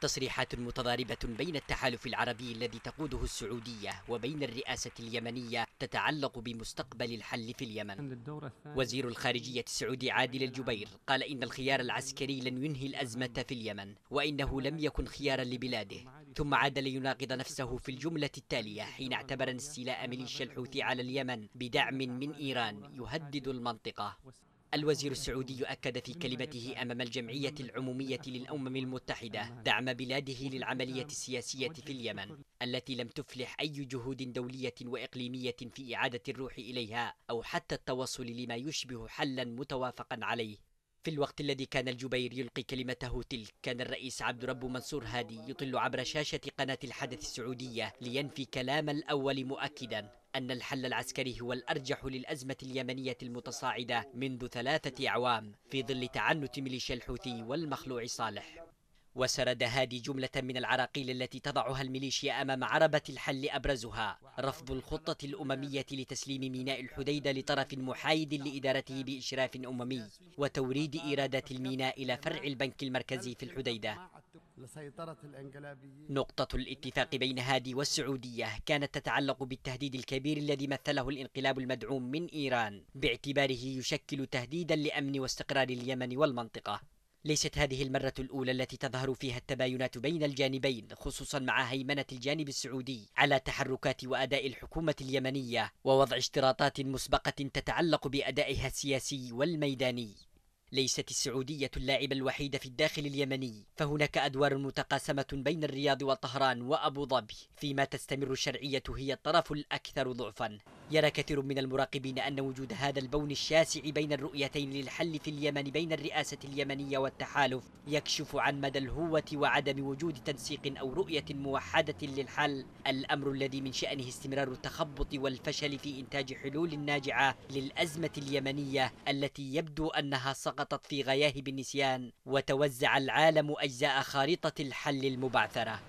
تصريحات متضاربة بين التحالف العربي الذي تقوده السعودية وبين الرئاسة اليمنية تتعلق بمستقبل الحل في اليمن وزير الخارجية السعودي عادل الجبير قال إن الخيار العسكري لن ينهي الأزمة في اليمن وإنه لم يكن خيارا لبلاده ثم عاد ليناقض نفسه في الجملة التالية حين اعتبر استيلاء ميليشيا الحوثي على اليمن بدعم من إيران يهدد المنطقة الوزير السعودي أكد في كلمته أمام الجمعية العمومية للأمم المتحدة دعم بلاده للعملية السياسية في اليمن التي لم تفلح أي جهود دولية وإقليمية في إعادة الروح إليها أو حتى التوصل لما يشبه حلا متوافقا عليه في الوقت الذي كان الجبير يلقي كلمته تلك كان الرئيس عبد رب منصور هادي يطل عبر شاشة قناة الحدث السعودية لينفي كلام الأول مؤكدا أن الحل العسكري هو الأرجح للأزمة اليمنية المتصاعدة منذ ثلاثة أعوام في ظل تعنت ميليشيا الحوثي والمخلوع صالح وسرد هادي جملة من العراقيل التي تضعها الميليشيا أمام عربة الحل أبرزها رفض الخطة الأممية لتسليم ميناء الحديدة لطرف محايد لإدارته بإشراف أممي وتوريد إيرادات الميناء إلى فرع البنك المركزي في الحديدة لسيطرة الانقلابيين نقطة الاتفاق بين هادي والسعودية كانت تتعلق بالتهديد الكبير الذي مثله الانقلاب المدعوم من إيران باعتباره يشكل تهديدا لأمن واستقرار اليمن والمنطقة ليست هذه المرة الأولى التي تظهر فيها التباينات بين الجانبين خصوصا مع هيمنة الجانب السعودي على تحركات وأداء الحكومة اليمنية ووضع اشتراطات مسبقة تتعلق بأدائها السياسي والميداني ليست السعودية اللاعب الوحيد في الداخل اليمني فهناك أدوار متقاسمة بين الرياض وطهران وأبو ظبي فيما تستمر الشرعية هي الطرف الأكثر ضعفا يرى كثير من المراقبين أن وجود هذا البون الشاسع بين الرؤيتين للحل في اليمن بين الرئاسة اليمنية والتحالف يكشف عن مدى الهوة وعدم وجود تنسيق أو رؤية موحدة للحل الأمر الذي من شأنه استمرار التخبط والفشل في إنتاج حلول ناجعة للأزمة اليمنية التي يبدو أنها سقطت في غياهب النسيان وتوزع العالم أجزاء خارطة الحل المبعثرة